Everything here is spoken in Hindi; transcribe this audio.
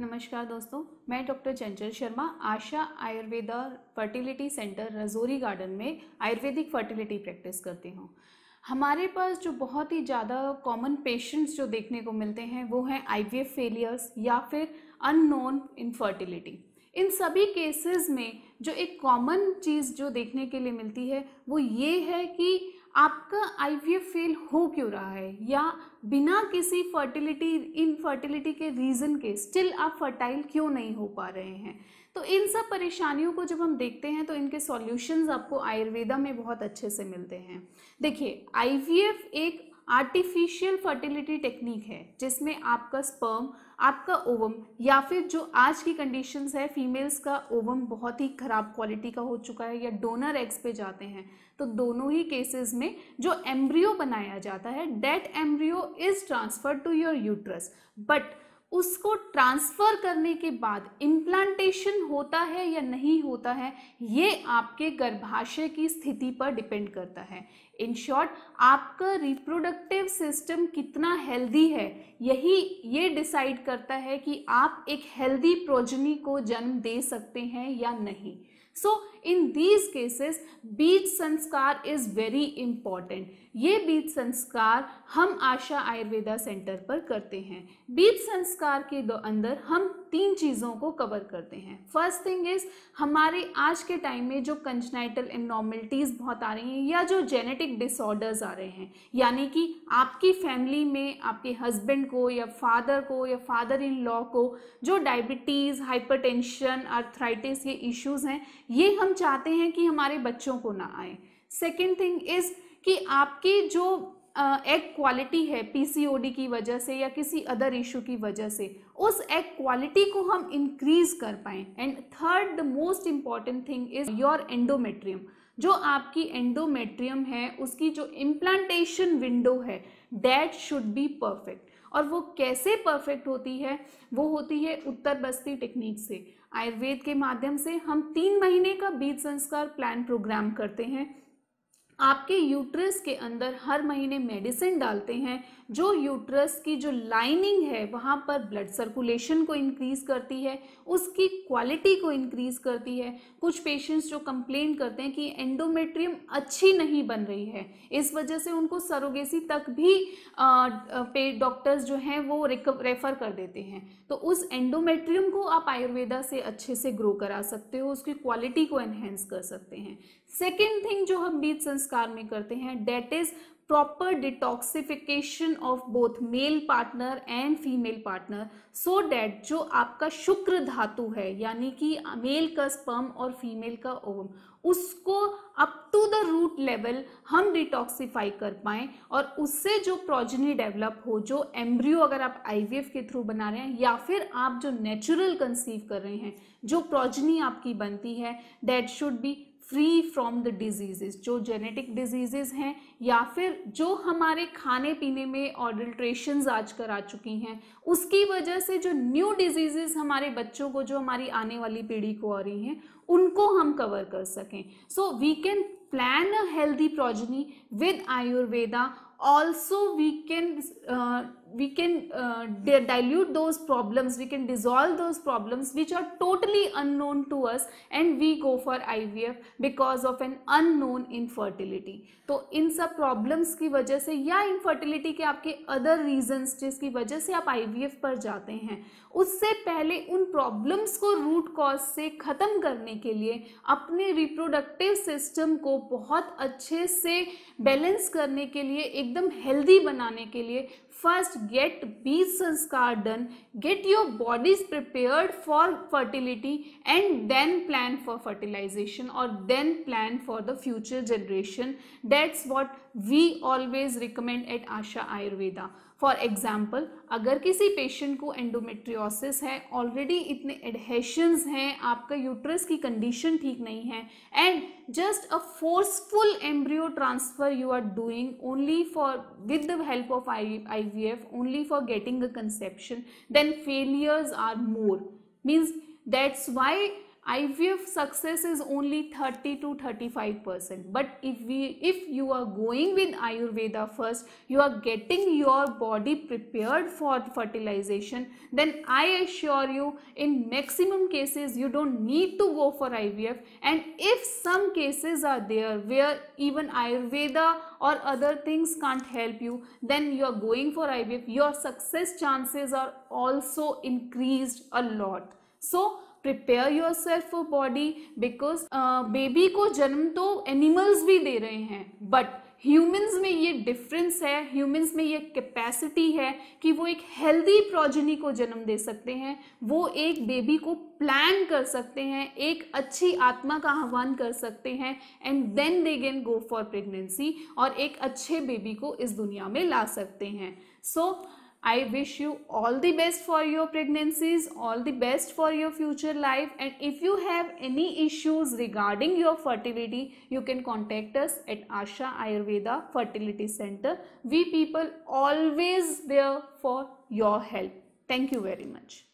नमस्कार दोस्तों मैं doctor Chanchal Sharma Asha Ayurveda fertility centre Rajouri Garden में आयुर्वेदिक फर्टिलिटी प्रैक्टिस करती हूँ हमारे पास जो बहुत ही ज़्यादा कॉमन पेशेंट्स जो देखने को मिलते हैं वो हैं आईवीएफ फेलियर्स या फिर अननोन इनफर्टिलिटी इन सभी केसेस में जो एक कॉमन चीज़ जो देखने के लिए मिलती है वो ये है कि आपका आईवीएफ फेल हो क्यों रहा है या बिना किसी फर्टिलिटी इनफर्टिलिटी के रीज़न के स्टिल आप फर्टाइल क्यों नहीं हो पा रहे हैं तो इन सब परेशानियों को जब हम देखते हैं तो इनके सॉल्यूशंस आपको आयुर्वेदा में बहुत अच्छे से मिलते हैं देखिए आईवीएफ एक आर्टिफिशियल फर्टिलिटी टेक्निक है जिसमें आपका स्पर्म आपका ओवम या फिर जो आज की कंडीशंस है फीमेल्स का ओवम बहुत ही ख़राब क्वालिटी का हो चुका है या डोनर एग्स पे जाते हैं तो दोनों ही केसेस में जो एम्ब्रियो बनाया जाता है that embryo is transfer to your uterus but उसको ट्रांसफ़र करने के बाद इम्प्लांटेशन होता है या नहीं होता है ये आपके गर्भाशय की स्थिति पर डिपेंड करता है इन शॉर्ट आपका रिप्रोडक्टिव सिस्टम कितना हेल्दी है यही ये डिसाइड करता है कि आप एक हेल्दी प्रोजनी को जन्म दे सकते हैं या नहीं सो इन दीज केसेस बीज संस्कार इज़ वेरी इंपॉर्टेंट ये बीज संस्कार हम आशा आयुर्वेदा सेंटर पर करते हैं बीज संस्कार के दो अंदर हम तीन चीज़ों को कवर करते हैं फर्स्ट थिंग इज़ हमारे आज के टाइम में जो कंजनाइटल एनॉर्मलिटीज़ बहुत आ रही हैं या जो जेनेटिक डिसऑर्डर्स आ रहे हैं यानी कि आपकी फैमिली में आपके हस्बैंड को या फादर को या फादर इन लॉ को जो डायबिटीज़ हाइपरटेंशन अर्थराइटिस ये इश्यूज़ हैं ये हम चाहते हैं कि हमारे बच्चों को ना आए सेकेंड थिंग इज़ कि आपके जो एग क्वालिटी है पीसीओडी की वजह से या किसी अदर इशू की वजह से उस एग क्वालिटी को हम इंक्रीज कर पाएँ and third the most important thing is your endometrium जो आपकी एंडोमेट्रियम है उसकी जो इम्प्लांटेशन विंडो है डैट शुड बी परफेक्ट और वो कैसे परफेक्ट होती है वो होती है उत्तर बस्ती टेक्निक से आयुर्वेद के माध्यम से हम तीन महीने का बीज संस्कार प्लान प्रोग्राम करते हैं आपके यूट्रस के अंदर हर महीने मेडिसिन डालते हैं जो यूट्रस की जो लाइनिंग है वहाँ पर ब्लड सर्कुलेशन को इंक्रीज़ करती है उसकी क्वालिटी को इंक्रीज़ करती है कुछ पेशेंट्स जो कंप्लेन करते हैं कि एंडोमेट्रियम अच्छी नहीं बन रही है इस वजह से उनको सरोगेसी तक भी डॉक्टर्स जो हैं वो रेफ़र कर देते हैं तो उस एंडोमेट्रियम को आप आयुर्वेदा से अच्छे से ग्रो करा सकते हो उसकी क्वालिटी को एनहेंस कर सकते हैं सेकेंड थिंग जो हम बीच कार में करते हैं that is proper detoxification of both male partner and female partner so that जो आपका शुक्र धातु है यानी कि मेल का स्पर्म और फीमेल का ओम उसको up to the root level हम डिटॉक्सिफाई कर पाए और उससे जो प्रोजनी डेवलप हो जो एम्ब्रियो अगर आप आईवीएफ के थ्रू बना रहे हैं या फिर आप जो नेचुरल कंसीव कर रहे हैं जो प्रोजनी आपकी बनती है that should be free from the diseases जो जेनेटिक डिजीज़ हैं या फिर जो हमारे खाने पीने में ऑडल्ट्रेशन आज कर आ चुकी हैं उसकी वजह से जो न्यू डिजीजेस हमारे बच्चों को जो हमारी आने वाली पीढ़ी को आ रही हैं उनको हम कवर कर सकें so we can plan a healthy progeny with Ayurveda also we can we can uh, dilute those problems, we can dissolve those problems which are totally unknown to us and we go for IVF because of an unknown infertility. तो in sab problems ki wajah se ya infertility ke aapke other reasons जिसकी wajah se aap IVF par jate hain usse pehle un problems ko root cause se khatam karne ke liye apne reproductive system ko bahut acche se balance karne ke liye ekdam healthy banane ke liye first get bees sanskar done get your bodies prepared for fertility and then plan for fertilization or then plan for the future generation that's what we always recommend at asha ayurveda for example अगर किसी पेशेंट को एंडोमेट्रियोसिस है ऑलरेडी इतने एडहेशंस हैं आपका यूट्रस की कंडीशन ठीक नहीं है and just a forceful embryo transfer you are doing only for with the help of I I V F only for getting a conception then failures are more means that's why IVF success is only 30 to 35 percent. But if we, if you are going with Ayurveda first, you are getting your body prepared for fertilization. Then I assure you, in maximum cases, you don't need to go for IVF. And if some cases are there where even Ayurveda or other things can't help you, then you are going for IVF. Your success chances are also increased a lot. So prepare yourself for body because baby को जन्म तो एनिमल्स भी दे रहे हैं बट ह्यूमंस में ये डिफरेंस है ह्यूमंस में ये कैपेसिटी है कि वो एक हेल्दी प्रोजनी को जन्म दे सकते हैं वो एक बेबी को प्लान कर सकते हैं एक अच्छी आत्मा का आह्वान कर सकते हैं and then they gain go for pregnancy और एक अच्छे बेबी को इस दुनिया में ला सकते हैं सो so, I wish you all the best for your pregnancies, all the best for your future life and if you have any issues regarding your fertility, you can contact us at Asha Ayurveda Fertility Center. We people always there for your help. Thank you very much.